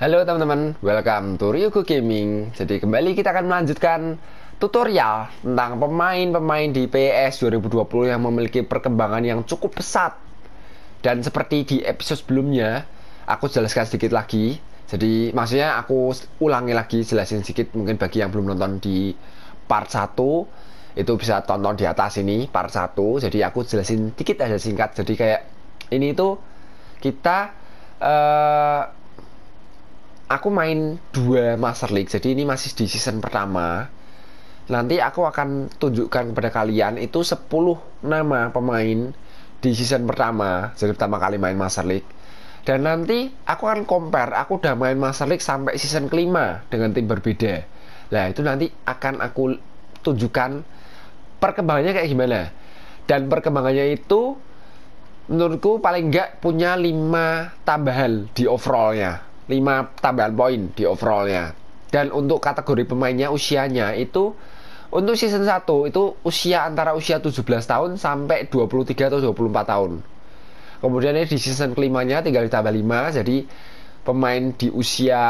Halo teman-teman, welcome to Ryugu Gaming Jadi kembali kita akan melanjutkan tutorial tentang pemain-pemain di PS 2020 yang memiliki perkembangan yang cukup pesat Dan seperti di episode sebelumnya, aku jelaskan sedikit lagi Jadi maksudnya aku ulangi lagi, jelasin sedikit mungkin bagi yang belum nonton di part 1 Itu bisa tonton di atas ini, part 1 Jadi aku jelasin sedikit aja singkat, jadi kayak ini tuh kita... Uh, aku main dua Master League jadi ini masih di season pertama nanti aku akan tunjukkan kepada kalian itu 10 nama pemain di season pertama jadi pertama kali main Master League dan nanti aku akan compare aku udah main Master League sampai season kelima dengan tim berbeda nah itu nanti akan aku tunjukkan perkembangannya kayak gimana dan perkembangannya itu menurutku paling nggak punya 5 tambahan di overallnya 5 tambahan poin di overallnya dan untuk kategori pemainnya usianya itu untuk season 1 itu usia antara usia 17 tahun sampai 23 atau 24 tahun kemudian ini di season kelimanya tinggal ditambah 5 jadi pemain di usia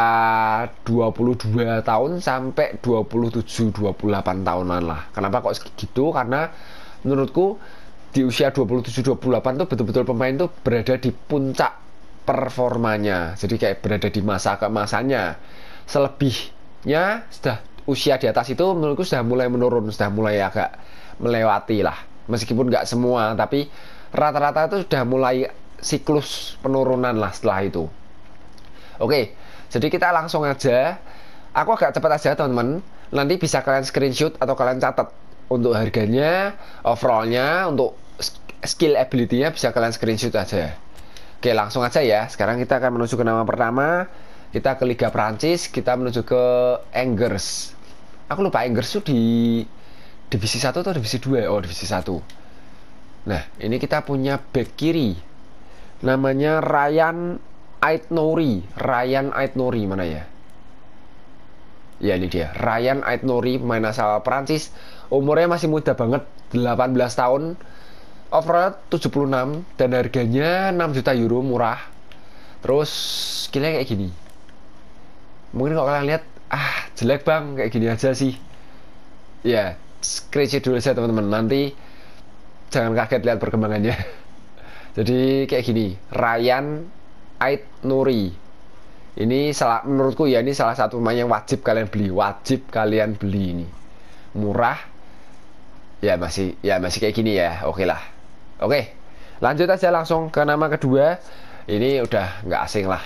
22 tahun sampai 27 28 tahunan lah. Kenapa kok segitu? Karena menurutku di usia 27 28 tuh betul-betul pemain tuh berada di puncak performanya jadi kayak berada di masa keemasannya selebihnya sudah usia di atas itu menurutku sudah mulai menurun sudah mulai agak melewati lah meskipun nggak semua tapi rata-rata itu sudah mulai siklus penurunan lah setelah itu oke jadi kita langsung aja aku agak cepat aja teman-teman nanti bisa kalian screenshot atau kalian catat untuk harganya overallnya untuk skill ability-nya bisa kalian screenshot aja Oke, langsung aja ya. Sekarang kita akan menuju ke nama pertama. Kita ke Liga Prancis, kita menuju ke Angers. Aku lupa Angers itu di divisi 1 atau divisi 2? Ya? Oh, divisi 1. Nah, ini kita punya back kiri. Namanya Ryan Aitnori. Ryan Aitnori mana ya? Ya, ini dia. Ryan Aitnori, pemain asal Prancis. Umurnya masih muda banget, 18 tahun off 76 dan harganya 6 juta euro murah terus skillnya kayak gini mungkin kalau kalian lihat ah jelek bang kayak gini aja sih ya scratch dulu saya teman-teman nanti jangan kaget lihat perkembangannya jadi kayak gini Ryan Ait Nuri ini salah menurutku ya ini salah satu pemain yang wajib kalian beli wajib kalian beli ini murah ya masih ya masih kayak gini ya oke okay lah Oke, lanjut aja langsung ke nama kedua. Ini udah nggak asing lah.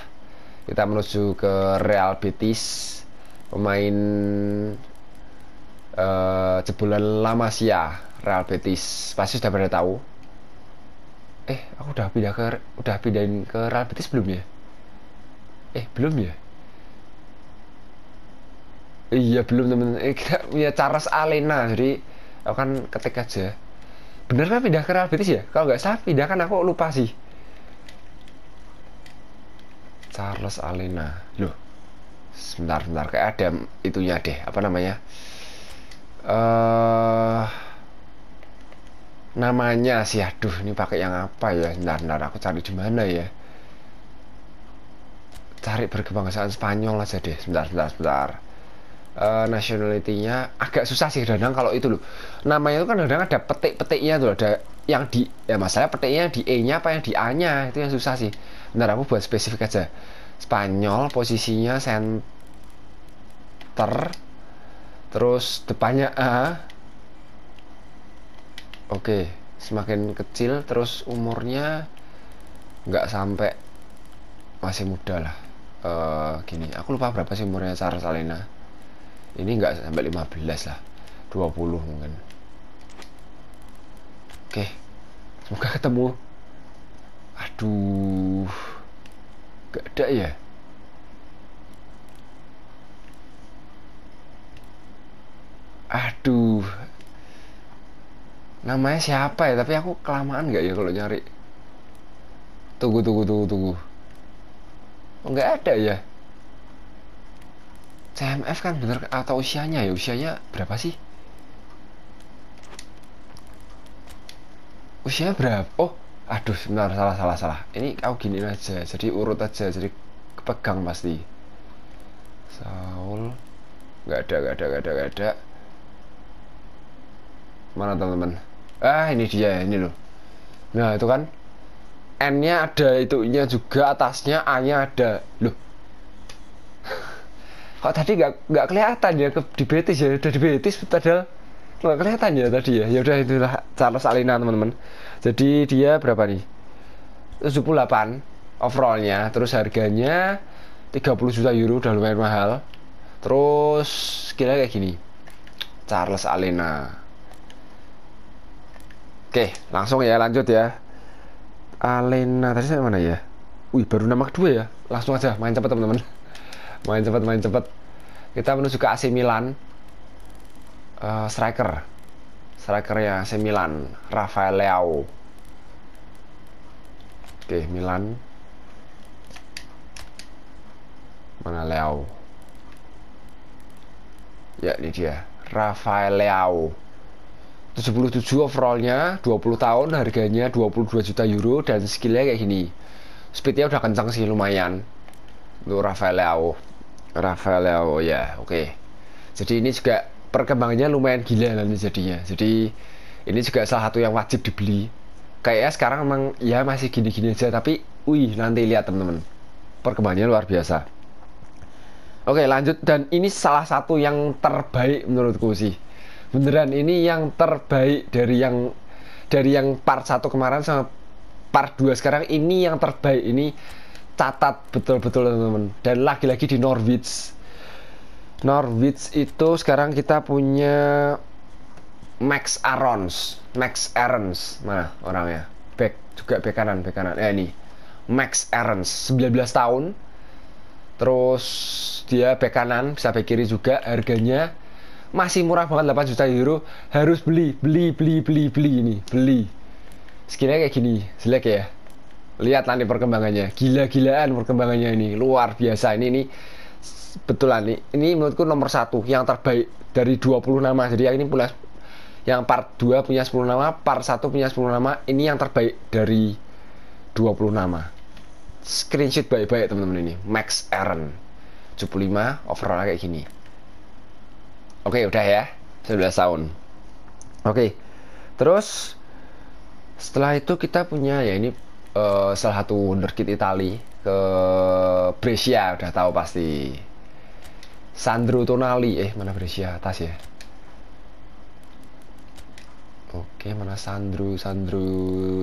Kita menuju ke Real Betis, pemain uh, jebolan sih ya Real Betis. Pasti sudah pada tahu. Eh, aku udah pindah ke udah pindahin ke Real Betis belum ya? Eh, belum ya? Iya belum temen. Eh, punya Charles Alena jadi aku kan ketik aja bener kan pindah ke Real Betis ya kalau nggak salah pindah kan aku lupa sih Charles Alena loh sebentar sebentar kayak ada itunya deh apa namanya uh, namanya sih aduh ini pakai yang apa ya sebentar sebentar aku cari di mana ya cari berkebangsaan Spanyol aja deh sebentar sebentar sebentar uh, nationality-nya agak susah sih kadang kalau itu loh namanya itu kan kadang ada petik-petiknya tuh ada yang di ya masalah petiknya di E-nya apa yang di A-nya itu yang susah sih bentar aku buat spesifik aja Spanyol posisinya center terus depannya A oke semakin kecil terus umurnya nggak sampai masih muda lah uh, gini aku lupa berapa sih umurnya Sarah Salina ini nggak sampai 15 lah 20 mungkin oke semoga ketemu aduh gak ada ya aduh namanya siapa ya tapi aku kelamaan nggak ya kalau nyari tunggu tunggu tunggu tunggu nggak ada ya CMF kan bener kan? atau usianya ya usianya berapa sih usianya berapa oh aduh benar salah salah salah ini kau gini aja jadi urut aja jadi kepegang pasti Saul nggak ada nggak ada nggak ada nggak ada mana teman-teman ah ini dia ini loh nah itu kan n nya ada itunya juga atasnya a nya ada loh kok tadi nggak nggak kelihatan ya ke, di Betis ya udah di Betis padahal nggak kelihatan ya tadi ya ya udah itulah Carlos Alina teman-teman jadi dia berapa nih 78 overallnya terus harganya 30 juta euro udah lumayan mahal terus kira kayak gini Charles Alena Oke langsung ya lanjut ya Alena tadi saya mana ya Wih baru nama kedua ya langsung aja main cepet teman-teman main cepet main cepet kita menuju ke AC Milan uh, striker strikernya AC Milan Rafael Leao oke Milan mana Leao ya ini dia Rafael Leao 77 overallnya 20 tahun harganya 22 juta euro dan skillnya kayak gini speednya udah kencang sih lumayan untuk Rafael Leao Rafael oh ya oke okay. jadi ini juga perkembangannya lumayan gila nanti jadinya jadi ini juga salah satu yang wajib dibeli kayaknya sekarang emang ya masih gini-gini aja tapi wih nanti lihat teman-teman perkembangannya luar biasa oke lanjut dan ini salah satu yang terbaik menurutku sih beneran ini yang terbaik dari yang dari yang part satu kemarin sama part 2 sekarang ini yang terbaik ini catat betul-betul teman-teman dan lagi-lagi di Norwich Norwich itu sekarang kita punya Max Arons Max Arons mana orangnya back juga back kanan back kanan eh ini Max Arons 19 tahun terus dia back kanan bisa back kiri juga harganya masih murah banget 8 juta euro harus beli beli beli beli beli ini beli skinnya kayak gini jelek ya lihat nanti perkembangannya gila-gilaan perkembangannya ini luar biasa ini ini betulan nih ini menurutku nomor satu yang terbaik dari 20 nama jadi yang ini pula yang part 2 punya 10 nama part 1 punya 10 nama ini yang terbaik dari 20 nama screenshot baik-baik teman-teman ini Max Aaron 75 overall kayak gini oke udah ya 11 tahun oke terus setelah itu kita punya ya ini uh, salah satu wonderkid Itali ke Brescia udah tahu pasti Sandro Tonali eh mana Brescia atas ya Oke mana Sandro Sandro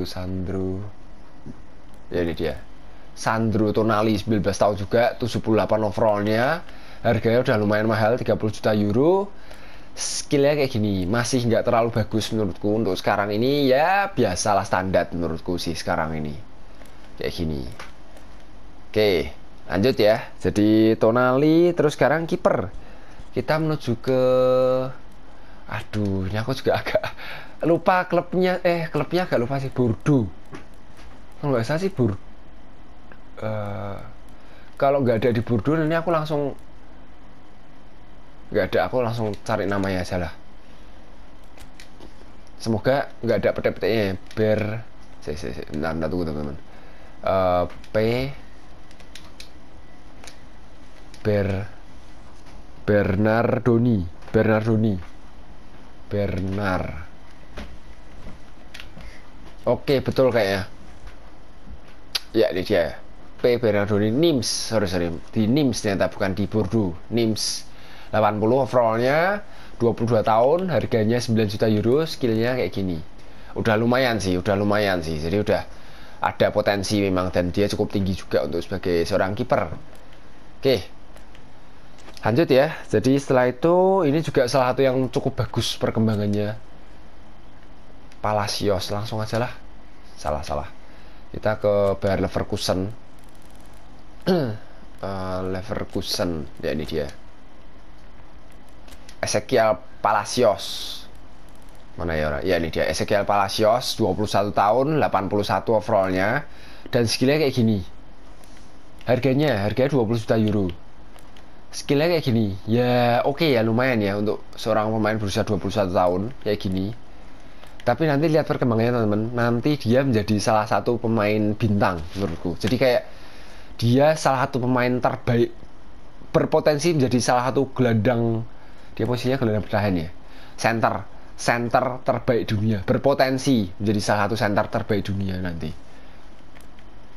Sandro ya ini dia Sandro Tonali 19 tahun juga 78 overallnya harganya udah lumayan mahal 30 juta euro skillnya kayak gini masih nggak terlalu bagus menurutku untuk sekarang ini ya biasalah standar menurutku sih sekarang ini kayak gini oke lanjut ya jadi tonali terus sekarang kiper kita menuju ke aduh ini aku juga agak lupa klubnya eh klubnya agak lupa sih Burdu kalau nggak salah sih Bur uh, kalau nggak ada di Burdu ini aku langsung nggak ada aku langsung cari namanya aja lah semoga nggak ada pete peteknya ya ber si, si, si. bentar, bentar tunggu teman-teman uh, P ber Bernardoni Bernardoni bernar Oke betul kayaknya Ya ini dia P Bernardoni Nims Sorry sorry Di Nims ternyata bukan di Bordeaux Nims 80 overallnya 22 tahun harganya 9 juta euro skillnya kayak gini udah lumayan sih udah lumayan sih jadi udah ada potensi memang dan dia cukup tinggi juga untuk sebagai seorang kiper oke lanjut ya jadi setelah itu ini juga salah satu yang cukup bagus perkembangannya Palacios langsung aja lah salah salah kita ke Bayer Leverkusen uh, Leverkusen ya ini dia Ezekiel Palacios mana ya orang? Ya ini dia Ezekiel Palacios 21 tahun 81 overallnya dan skillnya kayak gini harganya harganya 20 juta euro skillnya kayak gini ya oke okay ya lumayan ya untuk seorang pemain berusia 21 tahun kayak gini tapi nanti lihat perkembangannya teman-teman nanti dia menjadi salah satu pemain bintang menurutku jadi kayak dia salah satu pemain terbaik berpotensi menjadi salah satu gelandang dia posisinya gelandang bertahan ya center center terbaik dunia berpotensi menjadi salah satu center terbaik dunia nanti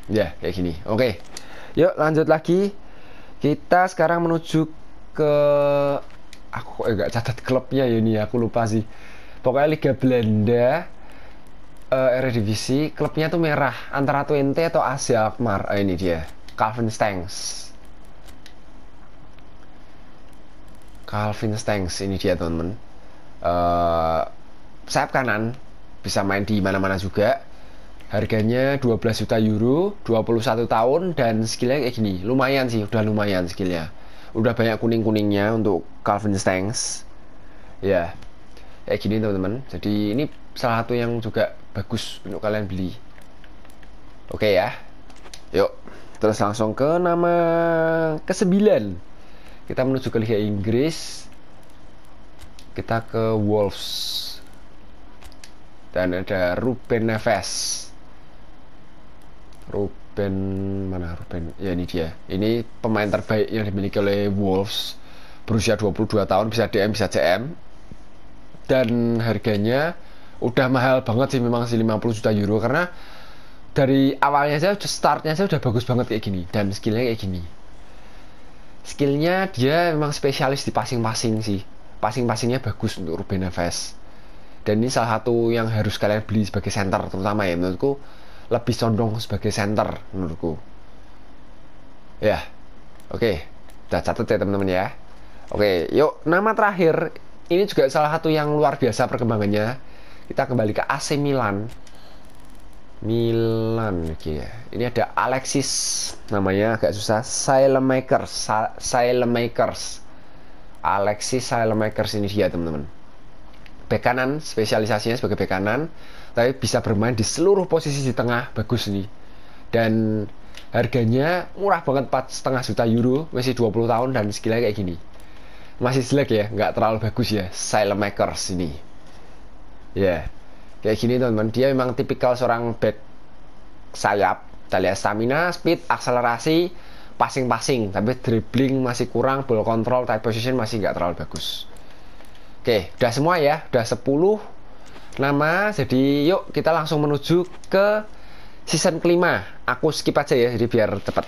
ya kayak gini oke yuk lanjut lagi kita sekarang menuju ke aku kok eh, catat klubnya ya ini aku lupa sih pokoknya Liga Belanda uh, Eredivisie klubnya tuh merah antara Twente atau AC Alkmaar oh, ini dia Calvin Stengs Calvin Stanks ini dia teman-teman uh, sayap kanan bisa main di mana-mana juga harganya 12 juta euro 21 tahun dan skillnya kayak gini lumayan sih udah lumayan skillnya udah banyak kuning-kuningnya untuk Calvin Stanks ya yeah. kayak gini teman-teman jadi ini salah satu yang juga bagus untuk kalian beli oke okay, ya yuk terus langsung ke nama kesembilan kita menuju ke Liga Inggris kita ke Wolves dan ada Ruben Neves Ruben mana Ruben ya ini dia ini pemain terbaik yang dimiliki oleh Wolves berusia 22 tahun bisa DM bisa CM dan harganya udah mahal banget sih memang sih 50 juta euro karena dari awalnya saya startnya saya udah bagus banget kayak gini dan skillnya kayak gini skillnya dia memang spesialis di passing-passing sih passing-passingnya bagus untuk Ruben Neves dan ini salah satu yang harus kalian beli sebagai center terutama ya menurutku lebih condong sebagai center menurutku ya oke okay. udah catat ya teman-teman ya oke okay, yuk nama terakhir ini juga salah satu yang luar biasa perkembangannya kita kembali ke AC Milan Milan oke ya. Ini ada Alexis namanya agak susah. Sailmakers, Sailmakers. Alexis Sailmakers ini dia teman-teman. Bek kanan spesialisasinya sebagai bek kanan, tapi bisa bermain di seluruh posisi di tengah bagus nih. Dan harganya murah banget empat setengah juta euro, masih 20 tahun dan skillnya kayak gini. Masih jelek ya, nggak terlalu bagus ya Sailmakers ini. Ya, yeah kayak gini teman-teman dia memang tipikal seorang back sayap kita stamina speed akselerasi passing-passing tapi dribbling masih kurang ball control tight position masih nggak terlalu bagus oke udah semua ya udah 10 nama jadi yuk kita langsung menuju ke season kelima aku skip aja ya jadi biar cepet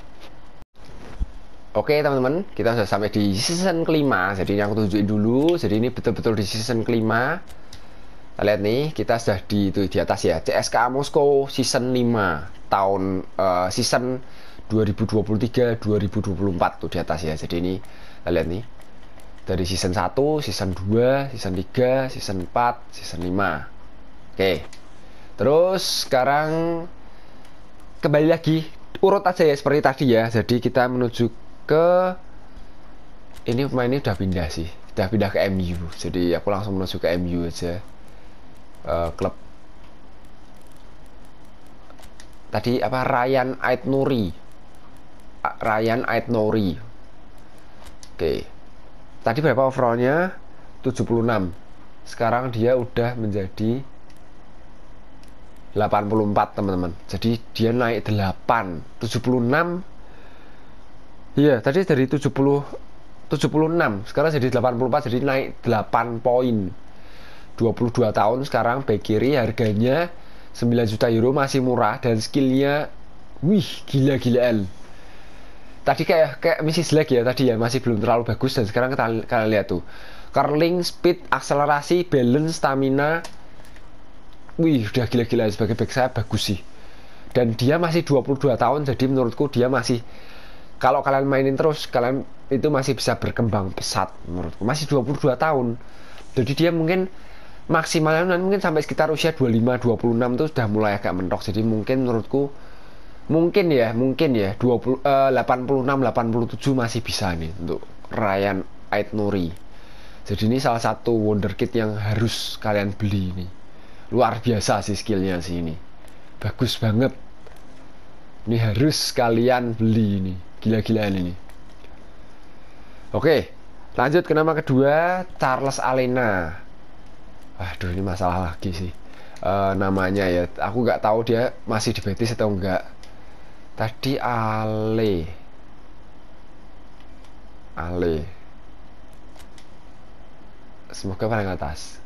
Oke teman-teman, kita sudah sampai di season kelima. Jadi ini aku tunjukin dulu. Jadi ini betul-betul di season kelima kita lihat nih kita sudah di itu di atas ya CSKA Moskow season 5 tahun uh, season 2023 2024 tuh di atas ya jadi ini kita lihat nih dari season 1 season 2 season 3 season 4 season 5 oke terus sekarang kembali lagi urut aja ya seperti tadi ya jadi kita menuju ke ini pemain ini udah pindah sih udah pindah ke MU jadi aku langsung menuju ke MU aja uh, klub tadi apa Ryan Ait Nuri Ryan Ait Nuri oke tadi berapa overallnya 76 sekarang dia udah menjadi 84 teman-teman jadi dia naik 8 76 iya tadi dari 70 76 sekarang jadi 84 jadi naik 8 poin 22 tahun sekarang back kiri harganya 9 juta euro masih murah dan skillnya wih gila-gilaan tadi kayak kayak misi jelek ya tadi ya masih belum terlalu bagus dan sekarang kita kalian lihat tuh curling speed akselerasi balance stamina wih udah gila-gila sebagai back saya bagus sih dan dia masih 22 tahun jadi menurutku dia masih kalau kalian mainin terus kalian itu masih bisa berkembang pesat menurutku masih 22 tahun jadi dia mungkin maksimalnya mungkin sampai sekitar usia 25-26 tuh sudah mulai agak mentok jadi mungkin menurutku mungkin ya mungkin ya 20 eh, 86 87 masih bisa nih untuk Ryan Ait Nuri jadi ini salah satu wonderkid yang harus kalian beli ini luar biasa sih skillnya sih ini bagus banget ini harus kalian beli ini gila-gilaan ini oke lanjut ke nama kedua Charles Alena aduh ini masalah lagi sih uh, namanya ya aku nggak tahu dia masih di Betis atau enggak tadi Ale Ale semoga paling atas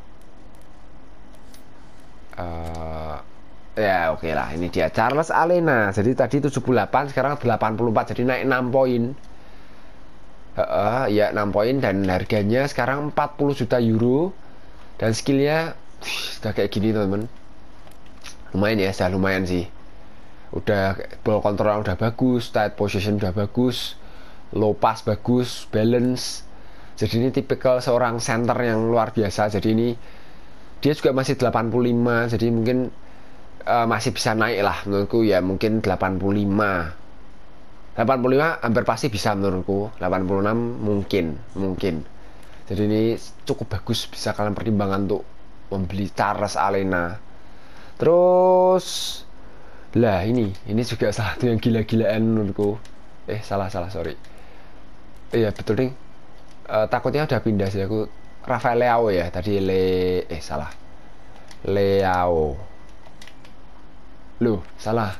uh, ya oke okay lah ini dia Charles Alena jadi tadi 78 sekarang 84 jadi naik 6 poin uh, uh, ya 6 poin dan harganya sekarang 40 juta euro dan skillnya udah kayak gini teman-teman lumayan ya sudah lumayan sih udah ball control udah bagus tight position udah bagus low pass bagus balance jadi ini tipikal seorang center yang luar biasa jadi ini dia juga masih 85 jadi mungkin uh, masih bisa naik lah menurutku ya mungkin 85 85 hampir pasti bisa menurutku 86 mungkin mungkin jadi ini cukup bagus bisa kalian pertimbangkan untuk membeli Charles Alena terus lah ini ini juga salah satu yang gila-gilaan menurutku eh salah salah sorry iya eh, betul nih e, takutnya udah pindah sih aku Rafael Leao ya tadi le eh salah Leao lu salah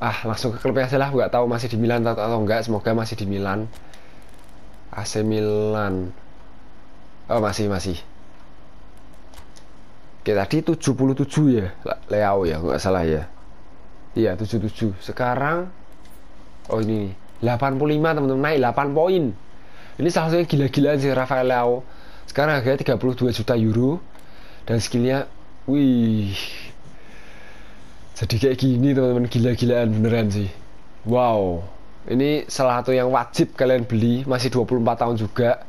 ah langsung ke klub yang salah Gak tahu masih di Milan atau, atau enggak semoga masih di Milan AC Milan oh masih masih Oke tadi 77 ya Leo ya nggak salah ya Iya 77 sekarang Oh ini nih 85 teman-teman naik 8 poin Ini salah satunya gila-gilaan sih Rafael Leo Sekarang harganya 32 juta euro Dan skillnya Wih Jadi kayak gini teman-teman gila-gilaan beneran sih Wow Ini salah satu yang wajib kalian beli Masih 24 tahun juga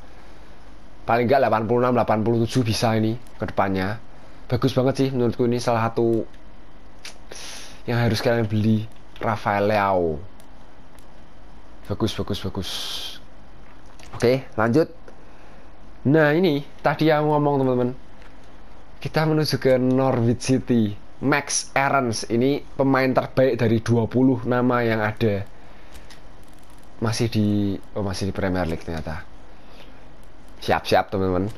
paling nggak 86 87 bisa ini ke depannya bagus banget sih menurutku ini salah satu yang harus kalian beli Rafael Leao bagus bagus bagus oke lanjut nah ini tadi yang ngomong teman-teman kita menuju ke Norwich City Max Aarons ini pemain terbaik dari 20 nama yang ada masih di oh masih di Premier League ternyata Siap-siap teman-teman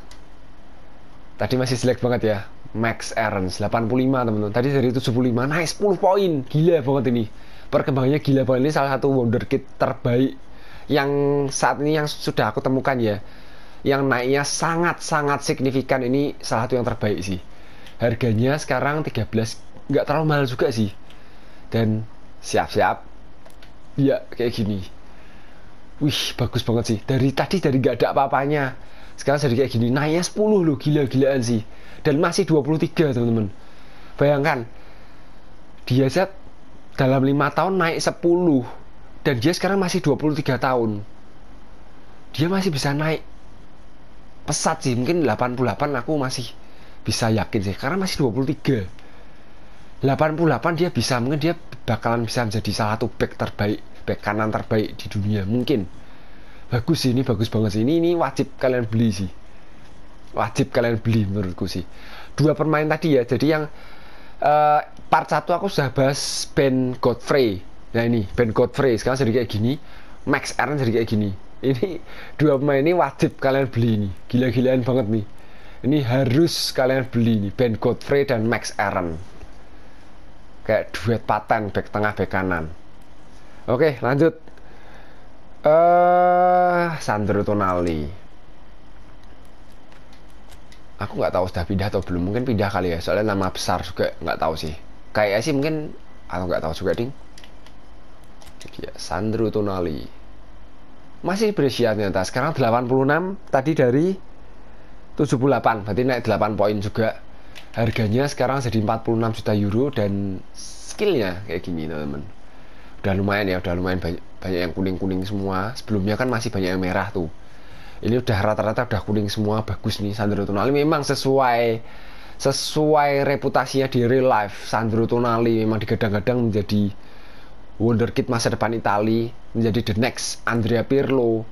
Tadi masih jelek banget ya Max Aaron 85 teman-teman Tadi dari 75 naik 10 poin Gila banget ini Perkembangannya gila banget Ini salah satu wonderkid terbaik Yang saat ini yang sudah aku temukan ya Yang naiknya sangat-sangat signifikan Ini salah satu yang terbaik sih Harganya sekarang 13 Nggak terlalu mahal juga sih Dan siap-siap Ya kayak gini Wih bagus banget sih Dari tadi dari nggak ada apa-apanya sekarang jadi kayak gini naiknya 10 loh gila-gilaan sih dan masih 23 teman-teman bayangkan dia set dalam lima tahun naik 10 dan dia sekarang masih 23 tahun dia masih bisa naik pesat sih mungkin 88 aku masih bisa yakin sih karena masih 23 88 dia bisa mungkin dia bakalan bisa menjadi salah satu back terbaik back kanan terbaik di dunia mungkin bagus sih ini bagus banget sih ini ini wajib kalian beli sih wajib kalian beli menurutku sih dua permain tadi ya jadi yang uh, part satu aku sudah bahas Ben Godfrey nah ini Ben Godfrey sekarang jadi kayak gini Max Aaron jadi kayak gini ini dua pemain ini wajib kalian beli ini gila-gilaan banget nih ini harus kalian beli ini Ben Godfrey dan Max Aaron kayak duet paten back tengah back kanan oke lanjut Eh, uh, Sandro Tonali. Aku nggak tahu sudah pindah atau belum. Mungkin pindah kali ya. Soalnya nama besar juga nggak tahu sih. Kayaknya sih mungkin atau nggak tahu juga ding. Ya, Sandro Tonali. Masih berusia ternyata. Sekarang 86 tadi dari 78. Berarti naik 8 poin juga. Harganya sekarang jadi 46 juta euro dan skillnya kayak gini teman-teman udah lumayan ya udah lumayan banyak, banyak yang kuning-kuning semua sebelumnya kan masih banyak yang merah tuh ini udah rata-rata udah kuning semua bagus nih Sandro Tonali memang sesuai sesuai reputasinya di real life Sandro Tonali memang digadang-gadang menjadi wonderkid masa depan Itali menjadi the next Andrea Pirlo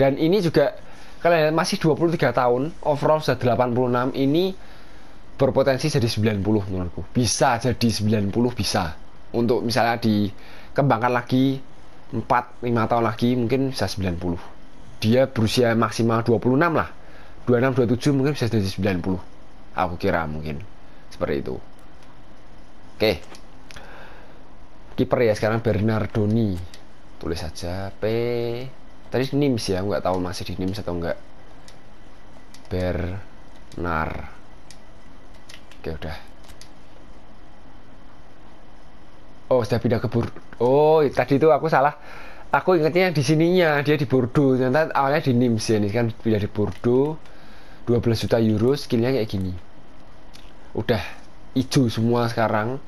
dan ini juga kalian lihat masih 23 tahun overall sudah 86 ini berpotensi jadi 90 menurutku bisa jadi 90 bisa untuk misalnya di kembangkan lagi 4-5 tahun lagi mungkin bisa 90 dia berusia maksimal 26 lah 26-27 mungkin bisa jadi 90 aku kira mungkin seperti itu oke kiper ya sekarang Bernardoni tulis saja P tadi sih ya nggak tahu masih di Nim atau enggak Bernar oke udah Oh, sudah pindah ke Bur. Oh, tadi itu aku salah. Aku ingatnya di sininya, dia di Bordeaux. Ternyata awalnya di Nims ya, ini kan pindah di Bordeaux. 12 juta euro, skillnya kayak gini. Udah hijau semua sekarang.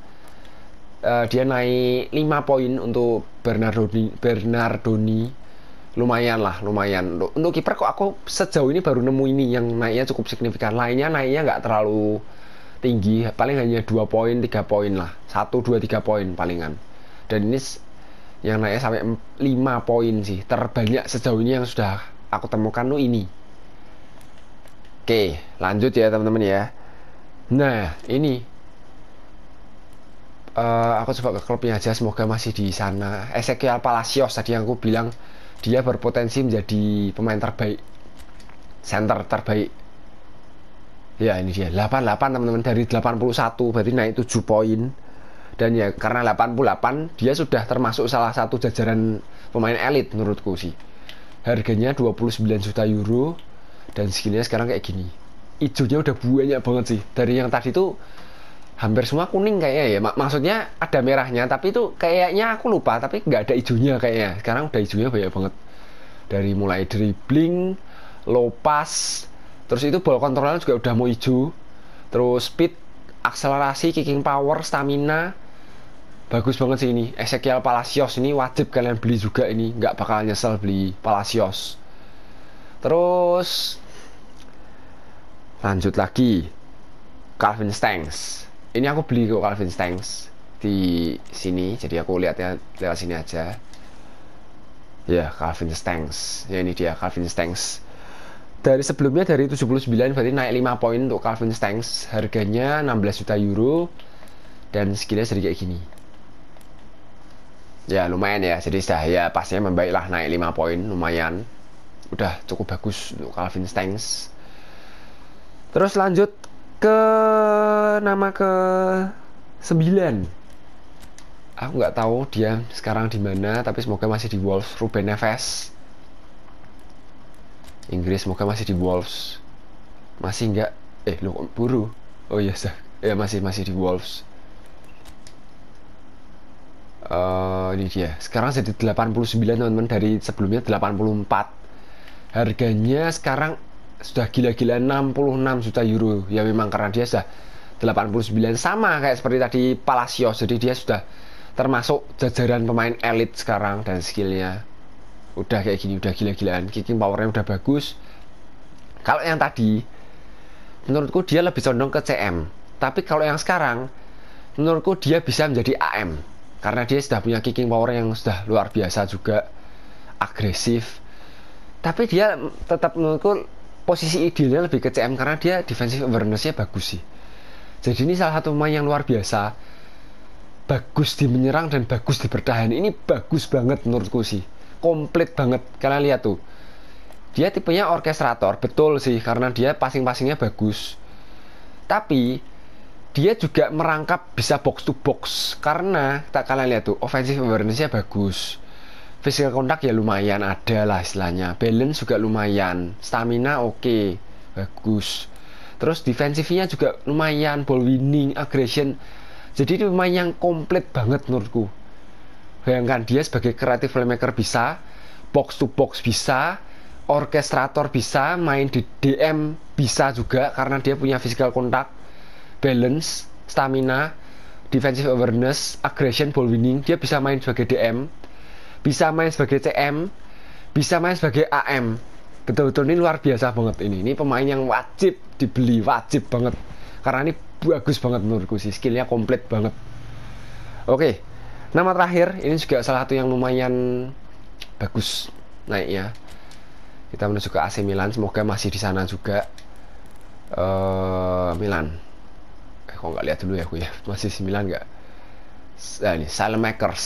Uh, dia naik 5 poin untuk Bernardoni, Bernardoni. Lumayan lah, lumayan. Untuk, untuk kiper kok aku sejauh ini baru nemu ini yang naiknya cukup signifikan. Lainnya naiknya nggak terlalu tinggi paling hanya dua poin tiga poin lah satu dua tiga poin palingan dan ini yang naik sampai 5 poin sih terbanyak sejauh ini yang sudah aku temukan tuh ini oke lanjut ya teman-teman ya nah ini uh, aku coba ke klubnya aja semoga masih di sana Ezekiel Palacios tadi yang aku bilang dia berpotensi menjadi pemain terbaik center terbaik ya ini dia 88 teman-teman dari 81 berarti naik 7 poin dan ya karena 88 dia sudah termasuk salah satu jajaran pemain elit menurutku sih harganya 29 juta euro dan skillnya sekarang kayak gini hijaunya udah banyak banget sih dari yang tadi tuh hampir semua kuning kayaknya ya Mak maksudnya ada merahnya tapi itu kayaknya aku lupa tapi nggak ada hijaunya kayaknya sekarang udah hijaunya banyak banget dari mulai dribbling low pass terus itu ball controlnya juga udah mau hijau terus speed akselerasi kicking power stamina bagus banget sih ini Ezekiel Palacios ini wajib kalian beli juga ini nggak bakal nyesel beli Palacios terus lanjut lagi Calvin Stanks ini aku beli kok Calvin Stanks di sini jadi aku lihatnya lewat sini aja ya Calvin Stanks ya ini dia Calvin Stanks dari sebelumnya dari 79 berarti naik 5 poin untuk Calvin Stanks harganya 16 juta euro dan skillnya sedikit kayak gini ya lumayan ya jadi sudah ya pastinya membaiklah naik 5 poin lumayan udah cukup bagus untuk Calvin Stanks terus lanjut ke nama ke 9 aku nggak tahu dia sekarang di mana tapi semoga masih di Wolves Ruben Neves Inggris muka masih di Wolves masih nggak eh lo buru oh iya sah ya masih masih di Wolves uh, ini dia sekarang jadi 89 teman-teman dari sebelumnya 84 harganya sekarang sudah gila-gila 66 juta euro ya memang karena dia sudah 89 sama kayak seperti tadi Palacios jadi dia sudah termasuk jajaran pemain elit sekarang dan skillnya udah kayak gini udah gila-gilaan kicking powernya udah bagus kalau yang tadi menurutku dia lebih condong ke CM tapi kalau yang sekarang menurutku dia bisa menjadi AM karena dia sudah punya kicking power yang sudah luar biasa juga agresif tapi dia tetap menurutku posisi idealnya lebih ke CM karena dia defensive awarenessnya bagus sih jadi ini salah satu pemain yang luar biasa bagus di menyerang dan bagus di bertahan ini bagus banget menurutku sih komplit banget kalian lihat tuh dia tipenya orkestrator betul sih karena dia pasing-pasingnya bagus tapi dia juga merangkap bisa box to box karena tak kalian lihat tuh offensive awarenessnya bagus physical contact ya lumayan ada lah istilahnya balance juga lumayan stamina oke okay. bagus terus defensifnya juga lumayan ball winning aggression jadi itu lumayan komplit banget menurutku bayangkan dia sebagai kreatif filmmaker bisa box to box bisa orkestrator bisa main di DM bisa juga karena dia punya physical contact balance stamina defensive awareness aggression ball winning dia bisa main sebagai DM bisa main sebagai CM bisa main sebagai AM betul-betul ini luar biasa banget ini ini pemain yang wajib dibeli wajib banget karena ini bagus banget menurutku sih skillnya komplit banget oke okay. Nama terakhir ini juga salah satu yang lumayan bagus naiknya. Kita menuju ke AC Milan, semoga masih di sana juga. Uh, Milan. Eh, kok nggak lihat dulu ya aku ya. Masih Milan nggak? Nah, ini Salemakers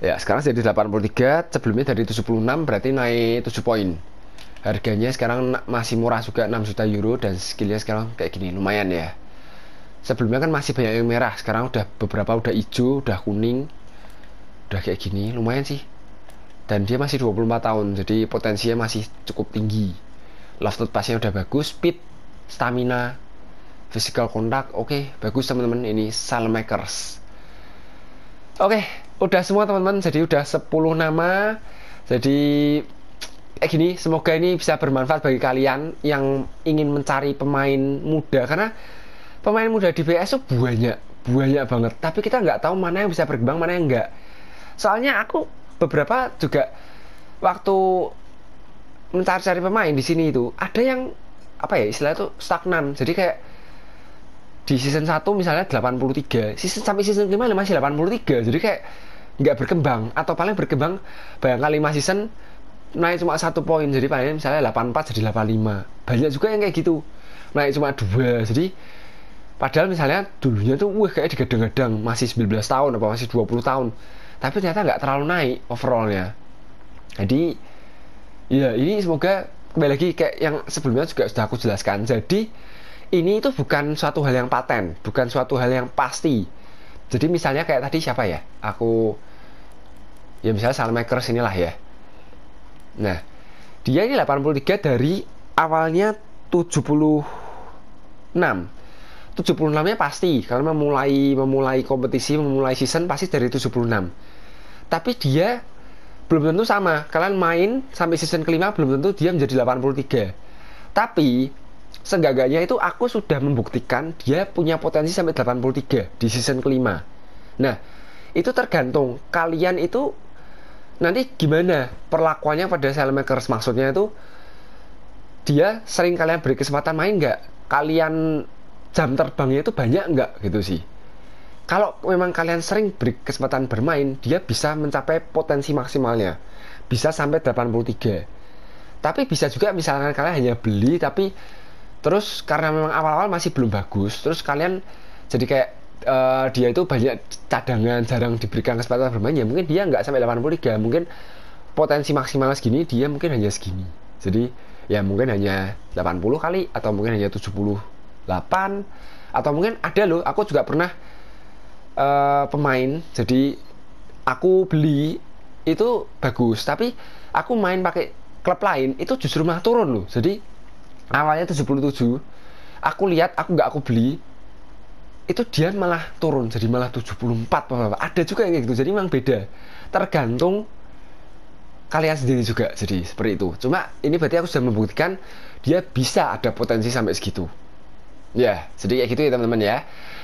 Ya, sekarang jadi 83, sebelumnya dari 76 berarti naik 7 poin. Harganya sekarang masih murah juga 6 juta euro dan skillnya sekarang kayak gini lumayan ya sebelumnya kan masih banyak yang merah sekarang udah beberapa udah hijau udah kuning udah kayak gini lumayan sih dan dia masih 24 tahun jadi potensinya masih cukup tinggi love note pasnya udah bagus speed stamina physical contact oke okay, bagus teman-teman ini Salmakers. makers oke okay, udah semua teman-teman jadi udah 10 nama jadi kayak gini semoga ini bisa bermanfaat bagi kalian yang ingin mencari pemain muda karena pemain muda di PS tuh banyak banyak banget tapi kita nggak tahu mana yang bisa berkembang mana yang nggak soalnya aku beberapa juga waktu mencari-cari pemain di sini itu ada yang apa ya istilah itu stagnan jadi kayak di season 1 misalnya 83 season sampai season 5 masih 83 jadi kayak nggak berkembang atau paling berkembang bayangkan 5 season naik cuma satu poin jadi paling misalnya 84 jadi 85 banyak juga yang kayak gitu naik cuma dua jadi padahal misalnya dulunya tuh wah kayak digadang-gadang masih 19 tahun apa masih 20 tahun tapi ternyata nggak terlalu naik overallnya jadi ya ini semoga kembali lagi kayak yang sebelumnya juga sudah aku jelaskan jadi ini itu bukan suatu hal yang paten bukan suatu hal yang pasti jadi misalnya kayak tadi siapa ya aku ya misalnya Salmakers inilah ya nah dia ini 83 dari awalnya 76 76-nya pasti karena memulai memulai kompetisi, memulai season pasti dari 76. Tapi dia belum tentu sama. Kalian main sampai season kelima belum tentu dia menjadi 83. Tapi seenggaknya itu aku sudah membuktikan dia punya potensi sampai 83 di season kelima. Nah, itu tergantung kalian itu nanti gimana perlakuannya pada sailmakers maksudnya itu dia sering kalian beri kesempatan main nggak kalian jam terbangnya itu banyak nggak gitu sih kalau memang kalian sering beri kesempatan bermain dia bisa mencapai potensi maksimalnya bisa sampai 83 tapi bisa juga misalkan kalian hanya beli tapi terus karena memang awal-awal masih belum bagus terus kalian jadi kayak uh, dia itu banyak cadangan jarang diberikan kesempatan bermain ya mungkin dia nggak sampai 83 mungkin potensi maksimal segini dia mungkin hanya segini jadi ya mungkin hanya 80 kali atau mungkin hanya 70 8 atau mungkin ada loh aku juga pernah uh, pemain jadi aku beli itu bagus tapi aku main pakai klub lain itu justru malah turun loh jadi awalnya 77 aku lihat aku nggak aku beli itu dia malah turun jadi malah 74 apa, ada juga yang kayak gitu jadi memang beda tergantung kalian sendiri juga jadi seperti itu cuma ini berarti aku sudah membuktikan dia bisa ada potensi sampai segitu ya jadi kayak gitu ya teman-teman ya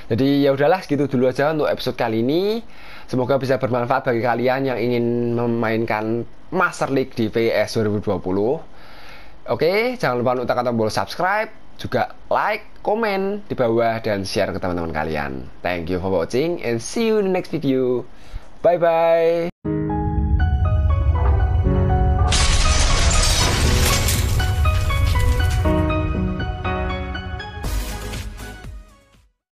jadi ya udahlah segitu dulu aja untuk episode kali ini semoga bisa bermanfaat bagi kalian yang ingin memainkan Master League di PS 2020 oke jangan lupa untuk tekan tombol subscribe juga like, komen di bawah dan share ke teman-teman kalian thank you for watching and see you in the next video bye bye